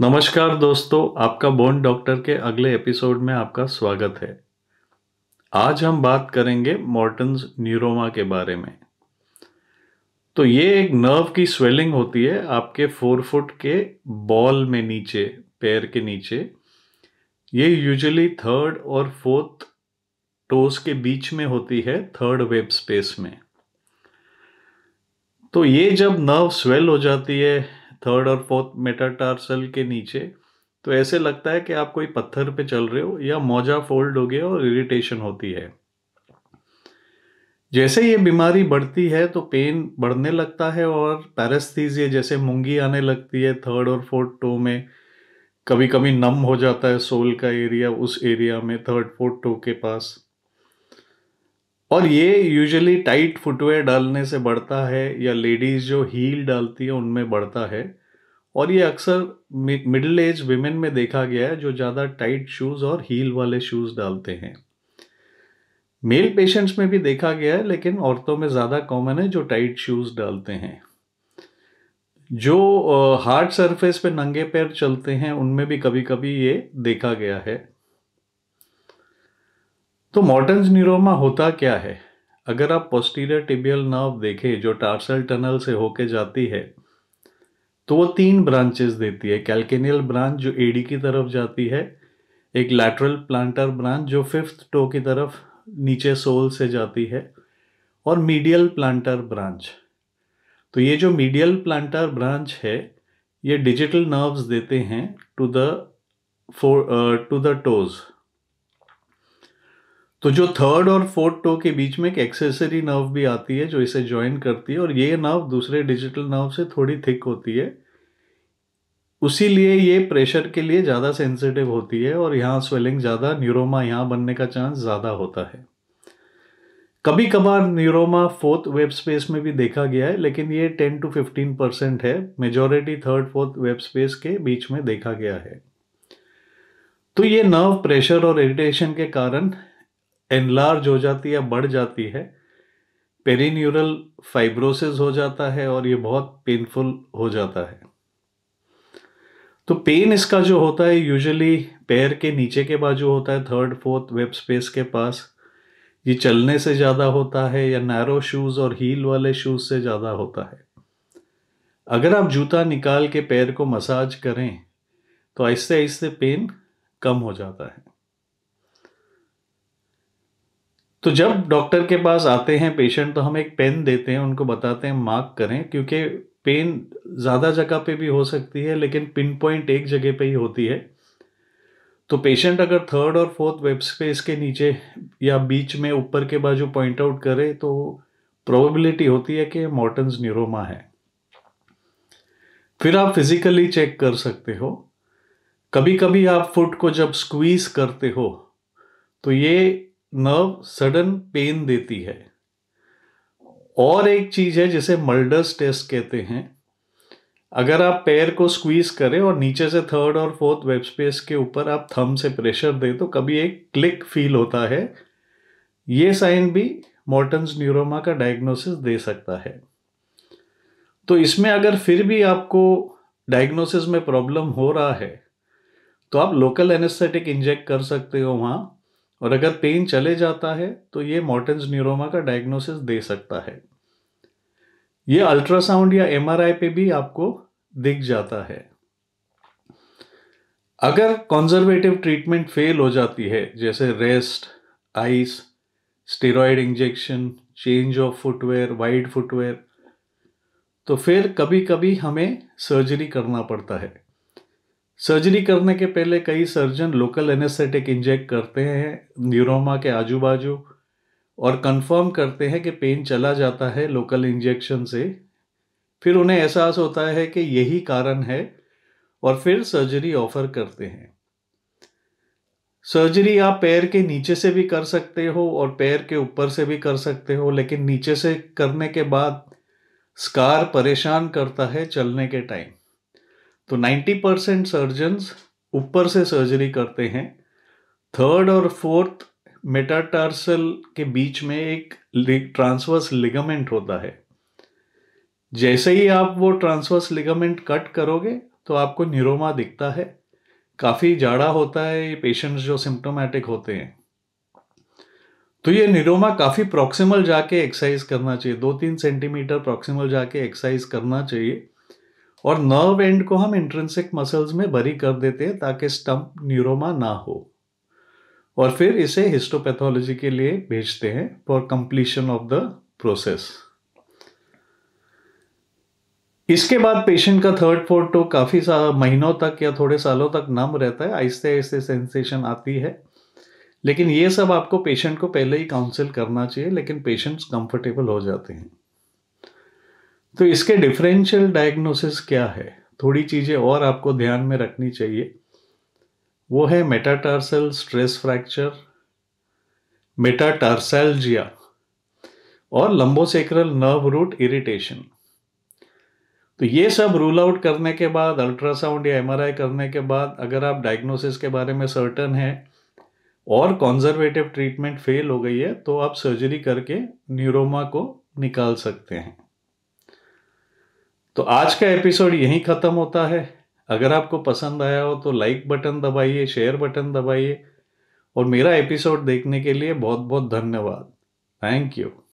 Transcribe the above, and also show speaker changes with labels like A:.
A: नमस्कार दोस्तों आपका बोन डॉक्टर के अगले एपिसोड में आपका स्वागत है आज हम बात करेंगे मॉर्टन्स न्यूरोमा के बारे में तो ये एक नर्व की स्वेलिंग होती है आपके फोर फुट के बॉल में नीचे पैर के नीचे ये यूजुअली थर्ड और फोर्थ टोस के बीच में होती है थर्ड वेब स्पेस में तो ये जब नर्व स्वेल हो जाती है थर्ड और फोर्थ मेटाटार्सल के नीचे तो ऐसे लगता है कि आप कोई पत्थर पे चल रहे हो या मोजा फोल्ड हो गया और इरिटेशन होती है जैसे ये बीमारी बढ़ती है तो पेन बढ़ने लगता है और पैरस्थीजिया जैसे मुंगी आने लगती है थर्ड और फोर्थ टो में कभी कभी नम हो जाता है सोल का एरिया उस एरिया में थर्ड फोर्थ टो के पास और ये यूजुअली टाइट फुटवेयर डालने से बढ़ता है या लेडीज़ जो हील डालती है उनमें बढ़ता है और ये अक्सर मिडिल एज वीमेन में देखा गया है जो ज़्यादा टाइट शूज़ और हील वाले शूज़ डालते हैं मेल पेशेंट्स में भी देखा गया है लेकिन औरतों में ज़्यादा कॉमन है जो टाइट शूज़ डालते हैं जो हार्ड सरफेस पे नंगे पैर चलते हैं उनमें भी कभी कभी ये देखा गया है तो मॉडर्न न्यूरोमा होता क्या है अगर आप पोस्टीरियर टिबियल नर्व देखें जो टार्सल टनल से होके जाती है तो वो तीन ब्रांचेस देती है कैल्केनियल ब्रांच जो एडी की तरफ जाती है एक लैटरल प्लांटर ब्रांच जो फिफ्थ टो की तरफ नीचे सोल से जाती है और मीडियल प्लांटर ब्रांच तो ये जो मीडियल प्लांटर ब्रांच है ये डिजिटल नर्व्स देते हैं to the four to the toes तो जो थर्ड और फोर्थ टो के बीच में एक एक्सेसरी नर्व भी आती है जो इसे ज्वाइन करती है और ये नर्व दूसरे डिजिटल नर्व से थोड़ी थिक होती है उसी लिए ये प्रेशर के लिए ज़्यादा सेंसिटिव होती है और यहाँ स्वेलिंग ज़्यादा न्यूरोमा यहाँ बनने का चांस ज़्यादा होता है कभी कभार न्यूरोमा फोर्थ वेब स्पेस में भी देखा गया है लेकिन ये टेन टू फिफ्टीन परसेंट है majority third fourth web space के बीच में देखा गया है तो ये नर्व प्रेशर और इरिटेशन के कारण एनलार्ज हो जाती है बढ़ जाती है पेरीन्यूरल फाइब्रोसिस हो जाता है और ये बहुत पेनफुल हो जाता है तो पेन इसका जो होता है यूजुअली पैर के नीचे के बाजू होता है थर्ड फोर्थ वेब स्पेस के पास ये चलने से ज़्यादा होता है या नैरो शूज़ और हील वाले शूज़ से ज़्यादा होता है अगर आप जूता निकाल के पैर को मसाज करें तो ऐसे आहिस्ते पेन कम हो जाता है तो जब डॉक्टर के पास आते हैं पेशेंट तो हम एक पेन देते हैं उनको बताते हैं मार्क करें क्योंकि पेन ज़्यादा जगह पे भी हो सकती है लेकिन पिन पॉइंट एक जगह पे ही होती है तो पेशेंट अगर थर्ड और फोर्थ वेब स्पेस के नीचे या बीच में ऊपर के बाजू पॉइंट आउट करे तो प्रोबेबिलिटी होती है कि मॉर्टन्स न्यूरोमा है फिर आप फिजिकली चेक कर सकते हो कभी कभी आप फुट को जब स्क्वीज करते हो तो ये नर्व सडन पेन देती है और एक चीज है जिसे मल्डर्स टेस्ट कहते हैं अगर आप पैर को स्क्वीज करें और नीचे से थर्ड और फोर्थ वेब स्पेस के ऊपर आप थम से प्रेशर दें तो कभी एक क्लिक फील होता है ये साइन भी मॉर्टन्स न्यूरोमा का डायग्नोसिस दे सकता है तो इसमें अगर फिर भी आपको डायग्नोसिस में प्रॉब्लम हो रहा है तो आप लोकल एनेस्थेटिक इंजेक्ट कर सकते हो वहाँ और अगर पेन चले जाता है तो ये मॉर्टन्स न्यूरोमा का डायग्नोसिस दे सकता है ये अल्ट्रासाउंड या एमआरआई पे भी आपको दिख जाता है अगर कॉन्जर्वेटिव ट्रीटमेंट फेल हो जाती है जैसे rest ice steroid injection change of footwear wide footwear तो फिर कभी कभी हमें सर्जरी करना पड़ता है सर्जरी करने के पहले कई सर्जन लोकल एनेस्थेटिक इंजेक्ट करते हैं न्यूरोमा के आजू बाजू और कंफर्म करते हैं कि पेन चला जाता है लोकल इंजेक्शन से फिर उन्हें एहसास होता है कि यही कारण है और फिर सर्जरी ऑफर करते हैं सर्जरी आप पैर के नीचे से भी कर सकते हो और पैर के ऊपर से भी कर सकते हो लेकिन नीचे से करने के बाद स्कार परेशान करता है चलने के टाइम तो 90 परसेंट सर्जन्स ऊपर से सर्जरी करते हैं थर्ड और फोर्थ मेटाटार्सल के बीच में एक ट्रांसवर्स लिगामेंट होता है जैसे ही आप वो ट्रांसवर्स लिगामेंट कट करोगे तो आपको न्यूरोमा दिखता है काफ़ी जाड़ा होता है ये पेशेंट्स जो सिम्टोमेटिक होते हैं तो ये निरोमा काफ़ी प्रॉक्सिमल जाके एक्सरसाइज करना चाहिए दो तीन सेंटीमीटर प्रॉक्सिमल जाके एक्सरसाइज करना चाहिए और नर्व एंड को हम इंट्रेंसिक मसल्स में बरी कर देते हैं ताकि स्टम्प न्यूरोमा ना हो और फिर इसे हिस्टोपैथोलॉजी के लिए भेजते हैं for completion of the process इसके बाद पेशेंट का थर्ड फोर्थ तो काफ़ी सा महीनों तक या थोड़े सालों तक नम रहता है आहिस्ते आहिस्ते सेंसेशन आती है लेकिन ये सब आपको पेशेंट को पहले ही काउंसिल करना चाहिए लेकिन पेशेंट्स कंफर्टेबल हो जाते हैं तो इसके डिफरेंशियल डायग्नोसिस क्या है थोड़ी चीज़ें और आपको ध्यान में रखनी चाहिए वो है मेटाटार्सल स्ट्रेस फ्रैक्चर मेटाटार्सैल्जिया और लंबोसेक्रल नर्व रूट इरिटेशन तो ये सब रूल आउट करने के बाद अल्ट्रासाउंड या एमआरआई करने के बाद अगर आप डायग्नोसिस के बारे में सर्टन है और कॉन्जर्वेटिव ट्रीटमेंट फेल हो गई है तो आप सर्जरी करके न्यूरोमा को निकाल सकते हैं तो आज का एपिसोड यहीं ख़त्म होता है अगर आपको पसंद आया हो तो लाइक बटन दबाइए शेयर बटन दबाइए और मेरा एपिसोड देखने के लिए बहुत बहुत धन्यवाद थैंक यू